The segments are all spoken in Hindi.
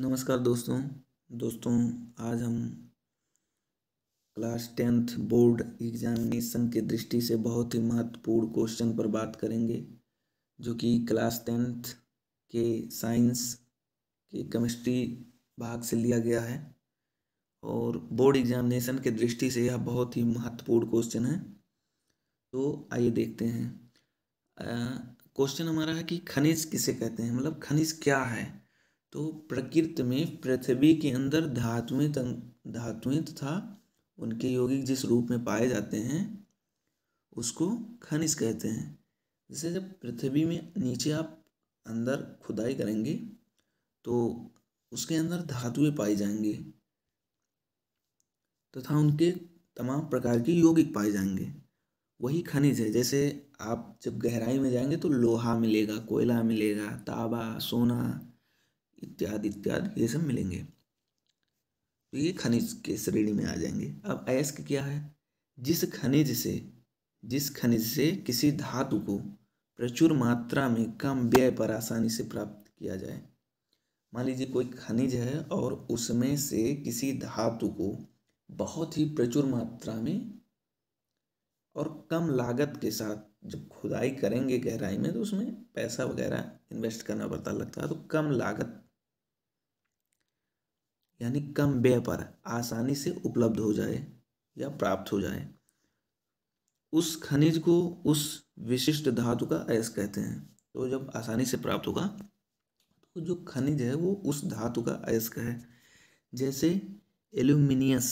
नमस्कार दोस्तों दोस्तों आज हम क्लास टेंथ बोर्ड एग्जामिनेशन के दृष्टि से बहुत ही महत्वपूर्ण क्वेश्चन पर बात करेंगे जो कि क्लास टेंथ के साइंस के केमिस्ट्री भाग से लिया गया है और बोर्ड एग्जामिनेशन के दृष्टि से यह बहुत ही महत्वपूर्ण क्वेश्चन है तो आइए देखते हैं क्वेश्चन हमारा है कि खनिज किसे कहते हैं मतलब खनिज क्या है तो प्रकृति में पृथ्वी के अंदर धातुएं तंग धातुएं तथा उनके यौगिक जिस रूप में पाए जाते हैं उसको खनिज कहते हैं जैसे जब पृथ्वी में नीचे आप अंदर खुदाई करेंगे तो उसके अंदर धातुएं पाई जाएंगे तथा उनके तमाम प्रकार के यौगिक पाए जाएंगे वही खनिज है जैसे आप जब गहराई में जाएंगे तो लोहा मिलेगा कोयला मिलेगा ताबा सोना इत्यादि इत्यादि ये सब मिलेंगे तो ये खनिज के श्रेणी में आ जाएंगे अब अयस्क क्या है जिस खनिज से जिस खनिज से किसी धातु को प्रचुर मात्रा में कम व्यय पर आसानी से प्राप्त किया जाए मान लीजिए कोई खनिज है और उसमें से किसी धातु को बहुत ही प्रचुर मात्रा में और कम लागत के साथ जब खुदाई करेंगे गहराई में तो उसमें पैसा वगैरह इन्वेस्ट करना पड़ता लगता है तो कम लागत यानी कम व्यय पर आसानी से उपलब्ध हो जाए या प्राप्त हो जाए उस खनिज को उस विशिष्ट धातु का अयस कहते हैं तो जब आसानी से प्राप्त होगा तो जो खनिज है वो उस धातु का अयस्क है जैसे एल्यूमिनियस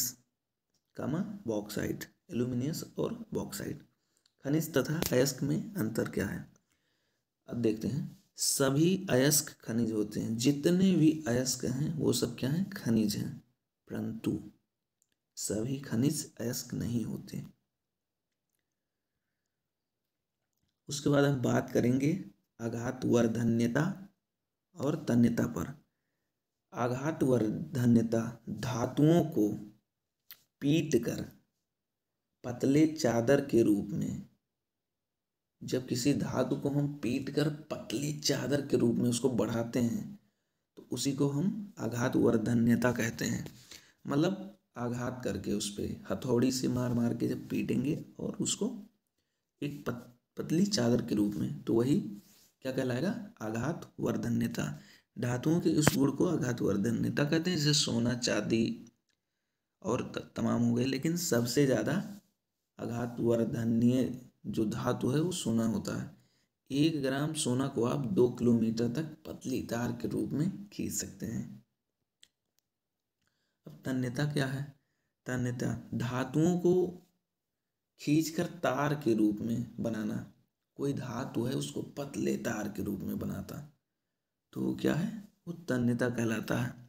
कामा बॉक्साइट एल्यूमिनियस और बॉक्साइट खनिज तथा अयस्क में अंतर क्या है अब देखते हैं सभी अयस्क खनिज होते हैं जितने भी अयस्क हैं वो सब क्या हैं खनिज हैं परंतु सभी खनिज अयस्क नहीं होते उसके बाद हम बात करेंगे आघात वर्धन्यता और तन्यता पर आघात वर्धन्यता धातुओं को पीट कर पतले चादर के रूप में जब किसी धातु को हम पीट कर पतली चादर के रूप में उसको बढ़ाते हैं तो उसी को हम आघात वर्धन्यता कहते हैं मतलब आघात करके उस पर हथौड़ी से मार मार के जब पीटेंगे और उसको एक पत, पतली चादर के रूप में तो वही क्या कहलाएगा आघात वर्धन्यता धातुओं के इस गुण को आघात वर्धन्यता कहते हैं जैसे सोना चांदी और तमाम हो गए लेकिन सबसे ज़्यादा आघात वर्धन्य जो धातु है वो सोना होता है एक ग्राम सोना को आप दो किलोमीटर तक पतली तार के रूप में खींच सकते हैं अब तन्यता क्या है तन्यता धातुओं को खींचकर तार के रूप में बनाना कोई धातु है उसको पतले तार के रूप में बनाता तो वो क्या है वो तन्यता कहलाता है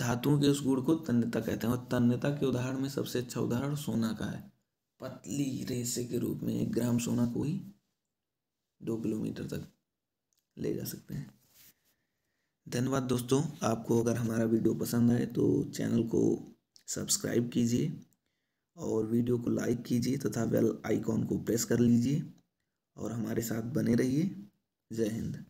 धातुओं के उस गुण को तन्यता कहते हैं और तन्यता के उदाहरण में सबसे अच्छा उदाहरण सोना का है पतली रेसे के रूप में एक ग्राम सोना को ही दो किलोमीटर तक ले जा सकते हैं धन्यवाद दोस्तों आपको अगर हमारा वीडियो पसंद आए तो चैनल को सब्सक्राइब कीजिए और वीडियो को लाइक कीजिए तथा बेल आइकॉन को प्रेस कर लीजिए और हमारे साथ बने रहिए जय हिंद